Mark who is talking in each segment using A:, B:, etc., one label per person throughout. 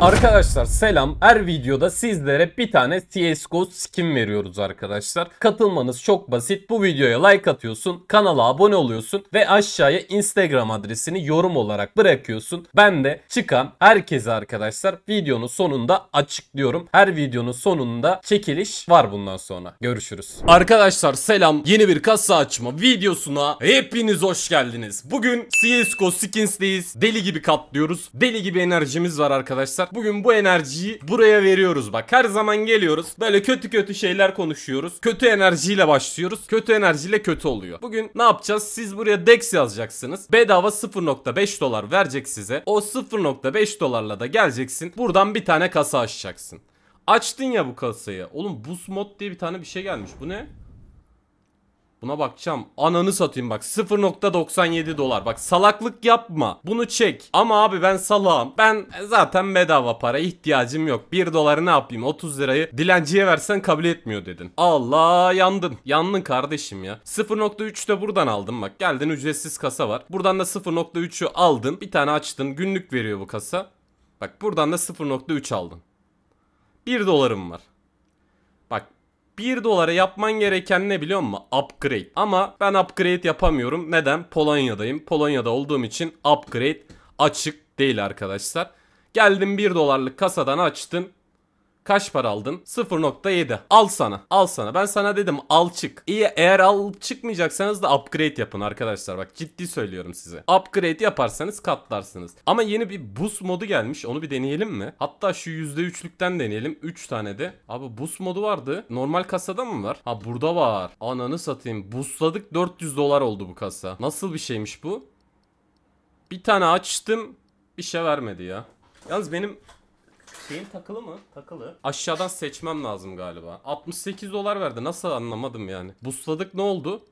A: Arkadaşlar selam. Her videoda sizlere bir tane CSGO skin veriyoruz arkadaşlar. Katılmanız çok basit. Bu videoya like atıyorsun, kanala abone oluyorsun ve aşağıya Instagram adresini yorum olarak bırakıyorsun. Ben de çıkan herkese arkadaşlar videonun sonunda açıklıyorum. Her videonun sonunda çekiliş var bundan sonra. Görüşürüz. Arkadaşlar selam. Yeni bir kasa açma videosuna hepiniz hoş geldiniz. Bugün CSGO skins'teyiz. Deli gibi katlıyoruz. Deli gibi enerjimiz var arkadaşlar arkadaşlar. Bugün bu enerjiyi buraya veriyoruz bak. Her zaman geliyoruz. Böyle kötü kötü şeyler konuşuyoruz. Kötü enerjiyle başlıyoruz. Kötü enerjiyle kötü oluyor. Bugün ne yapacağız? Siz buraya Dex yazacaksınız. Bedava 0.5 dolar verecek size. O 0.5 dolarla da geleceksin. Buradan bir tane kasa açacaksın. Açtın ya bu kasayı. Oğlum boost mod diye bir tane bir şey gelmiş. Bu ne? Buna bakacağım. Ananı satayım bak. 0.97 dolar. Bak salaklık yapma. Bunu çek. Ama abi ben salağım. Ben zaten bedava para ihtiyacım yok. 1 doları ne yapayım? 30 lirayı dilenciye versen kabul etmiyor dedin. Allah yandın. Yandın kardeşim ya. 0.3 de buradan aldım bak. Geldin ücretsiz kasa var. Buradan da 0.3'ü aldın. Bir tane açtın. Günlük veriyor bu kasa. Bak buradan da 0.3 aldın. 1 dolarım var. 1 dolara yapman gereken ne biliyor musun? Upgrade. Ama ben upgrade yapamıyorum. Neden? Polonya'dayım. Polonya'da olduğum için upgrade açık değil arkadaşlar. Geldim 1 dolarlık kasadan açtım. Kaç para aldın? 0.7. Al sana. Al sana. Ben sana dedim al çık. İyi eğer alıp çıkmayacaksanız da upgrade yapın arkadaşlar. Bak ciddi söylüyorum size. Upgrade yaparsanız katlarsınız. Ama yeni bir boost modu gelmiş. Onu bir deneyelim mi? Hatta şu %3'lükten deneyelim. 3 tane de. Abi boost modu vardı. Normal kasada mı var? Ha burada var. Ananı satayım. Boostladık 400 dolar oldu bu kasa. Nasıl bir şeymiş bu? Bir tane açtım. Bir şey vermedi ya. Yalnız benim Şeyin takılı mı? Takılı. Aşağıdan seçmem lazım galiba. 68 dolar verdi. Nasıl anlamadım yani. Busladık ne oldu?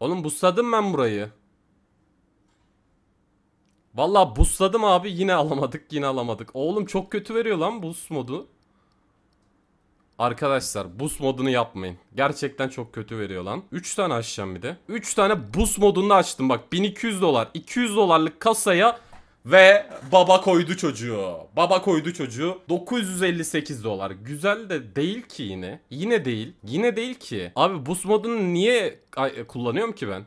A: Oğlum busladım ben burayı. Valla busladım abi yine alamadık yine alamadık. Oğlum çok kötü veriyor lan bus modu. Arkadaşlar bus modunu yapmayın. Gerçekten çok kötü veriyor lan. 3 tane açacağım bir de. 3 tane bus modunu açtım bak 1200 dolar. 200 dolarlık kasaya ve baba koydu çocuğu. Baba koydu çocuğu. 958 dolar. Güzel de değil ki yine. Yine değil. Yine değil ki. Abi Boost modunu niye kullanıyorum ki ben?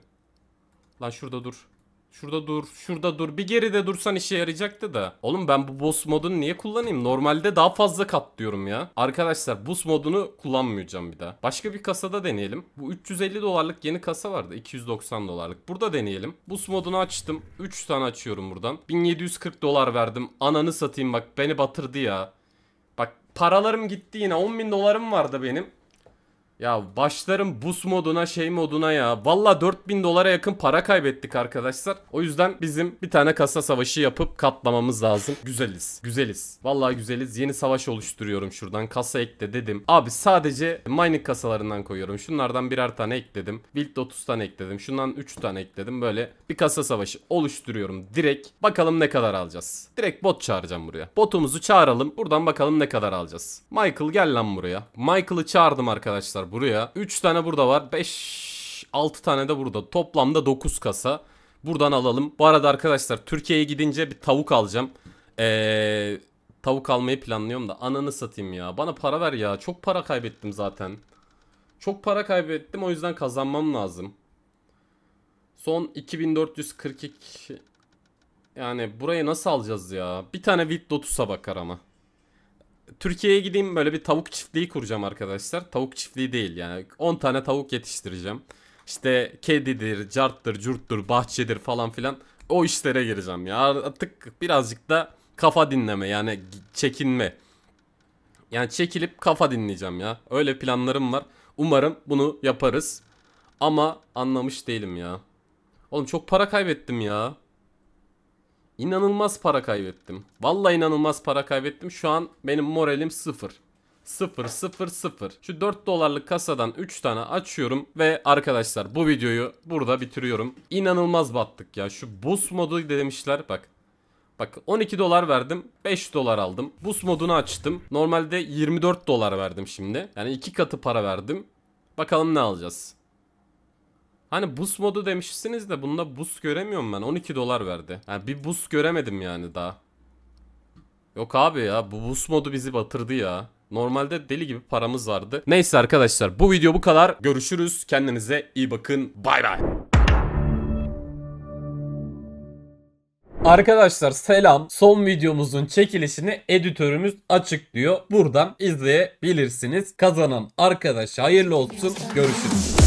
A: Lan şurada dur. Şurada dur, şurada dur. Bir geride dursan işe yarayacaktı da. Oğlum ben bu boss modunu niye kullanayım? Normalde daha fazla katlıyorum ya. Arkadaşlar boss modunu kullanmayacağım bir daha. Başka bir kasada deneyelim. Bu 350 dolarlık yeni kasa vardı. 290 dolarlık. Burada deneyelim. Boss modunu açtım. 3 tane açıyorum buradan. 1740 dolar verdim. Ananı satayım bak beni batırdı ya. Bak paralarım gitti yine. 10.000 dolarım vardı benim. Ya başlarım bus moduna şey moduna ya. Valla 4000 dolara yakın para kaybettik arkadaşlar. O yüzden bizim bir tane kasa savaşı yapıp katlamamız lazım. Güzeliz. Güzeliz. Valla güzeliz. Yeni savaş oluşturuyorum şuradan. Kasa ekle dedim. Abi sadece mining kasalarından koyuyorum. Şunlardan birer tane ekledim. Wild 30 tane ekledim. Şundan 3 tane ekledim. Böyle bir kasa savaşı oluşturuyorum direkt. Bakalım ne kadar alacağız. Direkt bot çağıracağım buraya. Botumuzu çağıralım. Buradan bakalım ne kadar alacağız. Michael gel lan buraya. Michael'ı çağırdım arkadaşlar arkadaşlar buraya. 3 tane burada var. 5 6 tane de burada. Toplamda 9 kasa. Buradan alalım. Bu arada arkadaşlar Türkiye'ye gidince bir tavuk alacağım. Eee tavuk almayı planlıyorum da ananı satayım ya. Bana para ver ya. Çok para kaybettim zaten. Çok para kaybettim o yüzden kazanmam lazım. Son 2442 yani burayı nasıl alacağız ya? Bir tane Wild Lotus'a bakar ama. Türkiye'ye gideyim böyle bir tavuk çiftliği kuracağım arkadaşlar. Tavuk çiftliği değil yani. 10 tane tavuk yetiştireceğim. İşte kedidir, carttır, curttur, bahçedir falan filan. O işlere gireceğim ya. Artık birazcık da kafa dinleme yani çekinme. Yani çekilip kafa dinleyeceğim ya. Öyle planlarım var. Umarım bunu yaparız. Ama anlamış değilim ya. Oğlum çok para kaybettim ya. İnanılmaz para kaybettim. Vallahi inanılmaz para kaybettim. Şu an benim moralim sıfır. sıfır, sıfır, sıfır. Şu 4 dolarlık kasadan 3 tane açıyorum ve arkadaşlar bu videoyu burada bitiriyorum. İnanılmaz battık ya. Şu boss modu demişler bak. Bak 12 dolar verdim 5 dolar aldım. Bus modunu açtım. Normalde 24 dolar verdim şimdi. Yani iki katı para verdim. Bakalım ne alacağız. Hani buz modu demişsiniz de bunda buz göremiyorum ben. 12 dolar verdi. Yani bir buz göremedim yani daha. Yok abi ya bu buz modu bizi batırdı ya. Normalde deli gibi paramız vardı. Neyse arkadaşlar bu video bu kadar. Görüşürüz. Kendinize iyi bakın. Bay bay. Arkadaşlar selam. Son videomuzun çekilişini editörümüz açıklıyor. Buradan izleyebilirsiniz. Kazanan arkadaş hayırlı olsun. Görüşürüz.